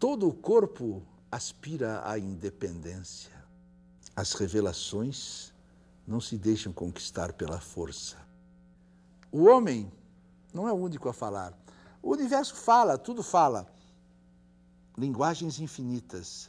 Todo o corpo aspira à independência. As revelações não se deixam conquistar pela força. O homem não é o único a falar. O universo fala, tudo fala. Linguagens infinitas,